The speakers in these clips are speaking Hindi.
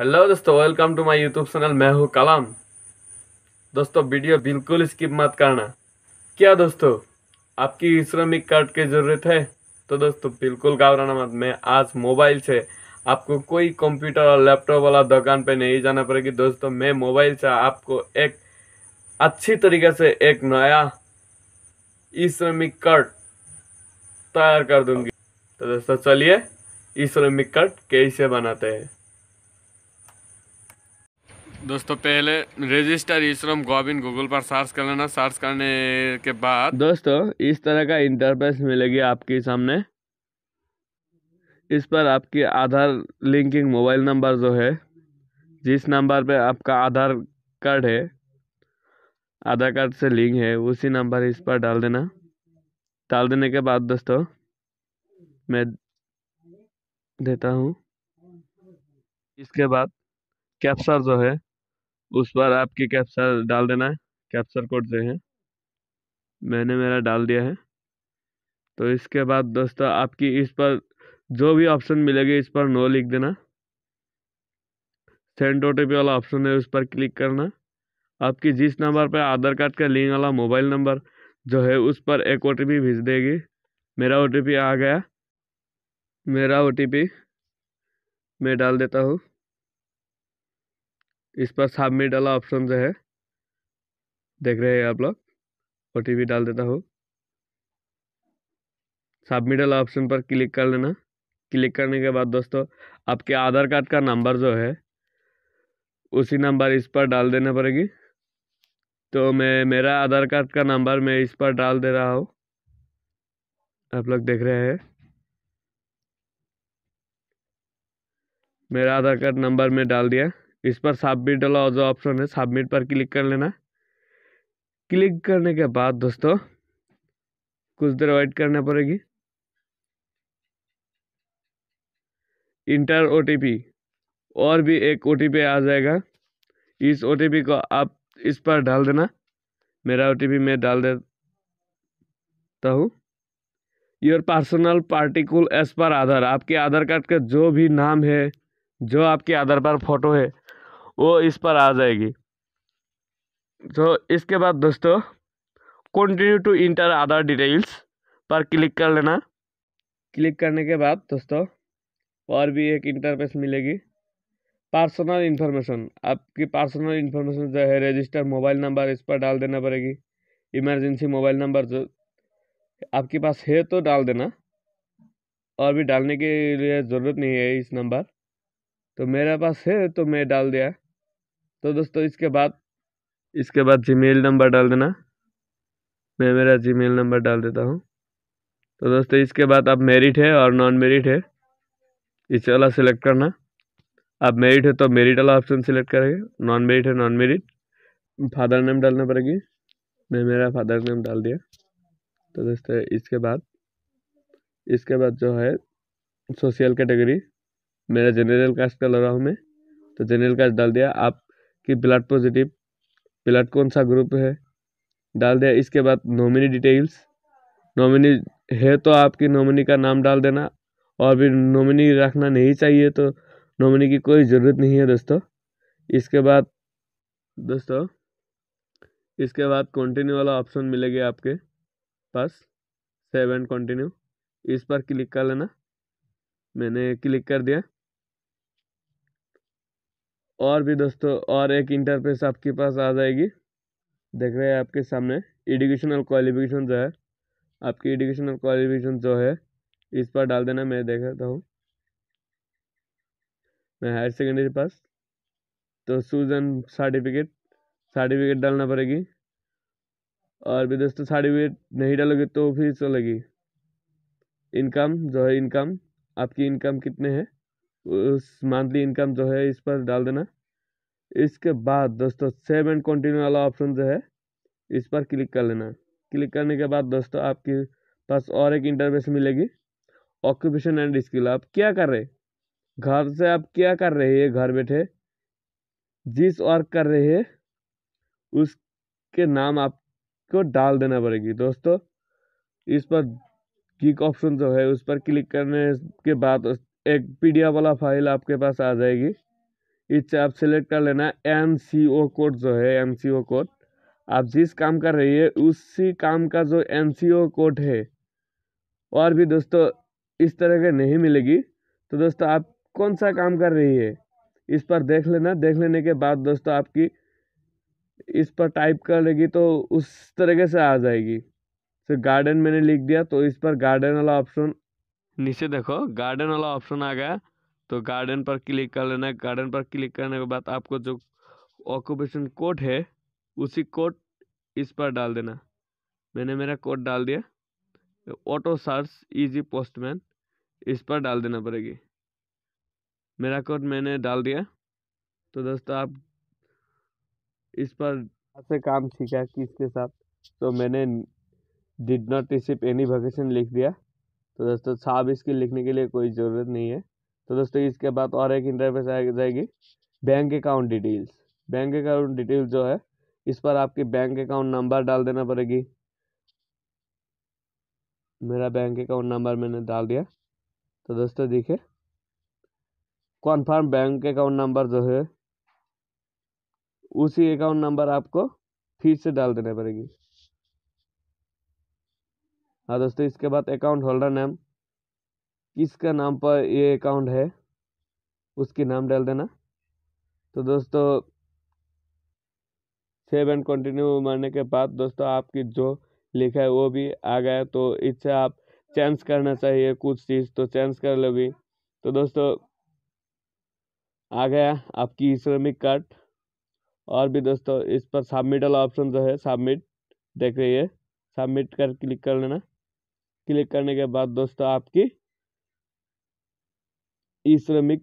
हेलो दोस्तों welcome to my YouTube channel मैं हूँ कलाम दोस्तों वीडियो बिल्कुल स्किप मत करना क्या दोस्तों आपकी श्रमिक कार्ड की ज़रूरत है तो दोस्तों बिल्कुल घबराना मत मैं आज मोबाइल से आपको कोई कंप्यूटर और लैपटॉप वाला दुकान पे नहीं जाना पड़ेगी दोस्तों मैं मोबाइल से आपको एक अच्छी तरीके से एक नया ई श्रमिक कार्ड तैयार कर दूंगी तो दोस्तों चलिए ई श्रमिक कार्ड कैसे बनाते हैं दोस्तों पहले रजिस्टर इसम श्रम गोबिन गूगल पर सर्च कर लेना सर्च करने के बाद दोस्तों इस तरह का इंटरफेस मिलेगी आपके सामने इस पर आपकी आधार लिंकिंग मोबाइल नंबर जो है जिस नंबर पे आपका आधार कार्ड है आधार कार्ड से लिंक है उसी नंबर इस पर डाल देना डाल देने के बाद दोस्तों मैं देता हूँ इसके बाद कैप्सर जो है उस पर आपकी कैप्सर डाल देना है कैप्सर कोड जो है मैंने मेरा डाल दिया है तो इसके बाद दोस्तों आपकी इस पर जो भी ऑप्शन मिलेगी इस पर नो लिख देना सेंड ओ वाला ऑप्शन है उस पर क्लिक करना आपकी जिस नंबर पर आधार कार्ड का लिंक वाला मोबाइल नंबर जो है उस पर एक ओ भेज देगी मेरा ओ आ गया मेरा ओ मैं डाल देता हूँ इस पर सबमिट वाला ऑप्शन जो है देख रहे हैं आप लोग ओ टी पी डाल देता हूँ सबमिट वाला ऑप्शन पर क्लिक कर लेना क्लिक करने के बाद दोस्तों आपके आधार कार्ड का नंबर जो है उसी नंबर इस पर डाल देना पड़ेगी तो मैं मेरा आधार कार्ड का नंबर मैं इस पर डाल दे रहा हूँ आप लोग देख रहे हैं मेरा आधार कार्ड नंबर मैं डाल दिया इस पर सबमिट वाला जो ऑप्शन है सबमिट पर क्लिक कर लेना क्लिक करने के बाद दोस्तों कुछ देर वेट करना पड़ेगी इंटर ओ और भी एक ओ आ जाएगा इस ओ को आप इस पर डाल देना मेरा ओ मैं डाल देता हूँ योर पर्सनल पार्टिकुल एज पर आधार आपके आधार कार्ड का जो भी नाम है जो आपके आधार पर फोटो है वो इस पर आ जाएगी तो इसके बाद दोस्तों continue to enter other details पर क्लिक कर लेना क्लिक करने के बाद दोस्तों और भी एक इंटरफेस मिलेगी पर्सनल इन्फॉर्मेशन आपकी पर्सनल इन्फॉर्मेशन जो है रजिस्टर मोबाइल नंबर इस पर डाल देना पड़ेगी इमरजेंसी मोबाइल नंबर जो आपके पास है तो डाल देना और भी डालने के लिए ज़रूरत नहीं है इस नंबर तो मेरे पास है तो मैं डाल दिया तो दोस्तों इसके बाद इसके बाद जीमेल नंबर डाल देना मैं मेरा जीमेल नंबर डाल देता हूँ तो दोस्तों इसके बाद आप मेरिट है और नॉन मेरिट है इस वाला सिलेक्ट करना आप मेरिट है तो मेरिट वाला ऑप्शन सिलेक्ट करेंगे नॉन मेरिट है नॉन मेरिट फादर नेम डालना पड़ेगी मैं मेरा फादर नेम डाल दिया तो दोस्तों इसके बाद इसके बाद जो है सोशल कैटेगरी मेरा जनरल कास्ट का लग रहा हूँ मैं तो जनरल कास्ट डाल दिया आप कि ब्लड पॉजिटिव ब्लड कौन सा ग्रुप है डाल दिया इसके बाद नॉमिनी डिटेल्स नॉमिनी है तो आपकी नॉमिनी का नाम डाल देना और भी नॉमिनी रखना नहीं चाहिए तो नॉमिनी की कोई ज़रूरत नहीं है दोस्तों इसके बाद दोस्तों इसके बाद कंटिन्यू वाला ऑप्शन मिलेगा आपके पास सेवन एंड कंटिन्यू इस पर क्लिक कर लेना मैंने क्लिक कर दिया और भी दोस्तों और एक इंटरफेस आपके पास आ जाएगी देख रहे हैं आपके सामने एडुकेशनल क्वालिफिकेशन जो है आपकी एडुकेशनल क्वालिफिकेशन जो है इस पर डाल देना मैं देखता हूँ मैं हायर सेकेंडरी पास तो सूजन सर्टिफिकेट सर्टिफिकेट डालना पड़ेगी और भी दोस्तों सर्टिफिकेट नहीं डालोगे तो फिर चलेगी इनकम जो है इनकम आपकी इनकम कितने हैं उस मंथली इनकम जो है इस पर डाल देना इसके बाद दोस्तों सेव एंड कंटिन्यू वाला ऑप्शन जो है इस पर क्लिक कर लेना क्लिक करने के बाद दोस्तों आपके पास और एक इंटरफेस मिलेगी ऑक्यूपेशन एंड स्किल आप क्या कर रहे घर से आप क्या कर रहे हैं घर बैठे जिस वर्क कर रहे हैं उसके नाम आपको डाल देना पड़ेगी दोस्तों इस पर गिक ऑप्शन जो है उस पर क्लिक करने के बाद एक पीडीएफ वाला फाइल आपके पास आ जाएगी इससे आप सेलेक्ट कर लेना एम सी ओ कोड जो है एम सी ओ कोड आप जिस काम कर रही है उसी काम का जो एम सी ओ कोड है और भी दोस्तों इस तरह के नहीं मिलेगी तो दोस्तों आप कौन सा काम कर रही है इस पर देख लेना देख लेने के बाद दोस्तों आपकी इस पर टाइप कर लेगी तो उस तरीके से आ जाएगी तो गार्डन मैंने लिख दिया तो इस पर गार्डन वाला ऑप्शन नीचे देखो गार्डन वाला ऑप्शन आ गया तो गार्डन पर क्लिक कर लेना है गार्डन पर क्लिक करने के बाद आपको जो ऑक्यूपेशन कोड है उसी कोड इस पर डाल देना मैंने मेरा कोड डाल दिया ऑटो सर्च इजी पोस्टमैन इस पर डाल देना पड़ेगी मेरा कोड मैंने डाल दिया तो दोस्तों आप इस पर से काम सीखा किसके साथ तो मैंने did not receive any vacation लिख दिया तो दोस्तों साहब इसके लिखने के लिए कोई ज़रूरत नहीं है तो दोस्तों इसके बाद और एक इंटरफेस आ जाएगी bank account details bank account details जो है इस पर आपकी बैंक अकाउंट नंबर डाल देना पड़ेगी मेरा बैंक अकाउंट नंबर मैंने डाल दिया तो दोस्तों देखिए कॉन्फर्म बैंक अकाउंट नंबर जो है उसी अकाउंट नंबर आपको फिर से डाल देना पड़ेगी हाँ दोस्तों इसके बाद अकाउंट होल्डर नेम किसका नाम पर ये अकाउंट है उसकी नाम डाल देना तो दोस्तों सेव एंड कंटिन्यू मारने के बाद दोस्तों आपकी जो लिखा है वो भी आ गया तो इससे आप चेंज करना चाहिए कुछ चीज़ तो चेंज कर लो भी तो दोस्तों आ गया आपकी श्रमिक कार्ड और भी दोस्तों इस पर सबमिट वाला ऑप्शन जो है सबमिट देख रही है सबमिट कर क्लिक कर लेना क्लिक करने के बाद दोस्तों आपकी ई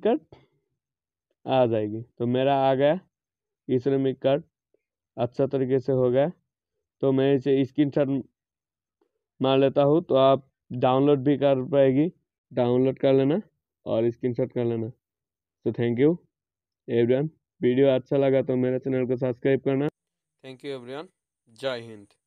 कट आ जाएगी तो मेरा आ गया ई कट कार्ड अच्छा तरीके से हो गया तो मैं इसे स्क्रीन शॉट मार लेता हूँ तो आप डाउनलोड भी कर पाएगी डाउनलोड कर लेना और स्क्रीन शॉट कर लेना तो थैंक यू एवरीवन वीडियो अच्छा लगा तो मेरे चैनल को सब्सक्राइब करना थैंक यू एवरीवन जय हिंद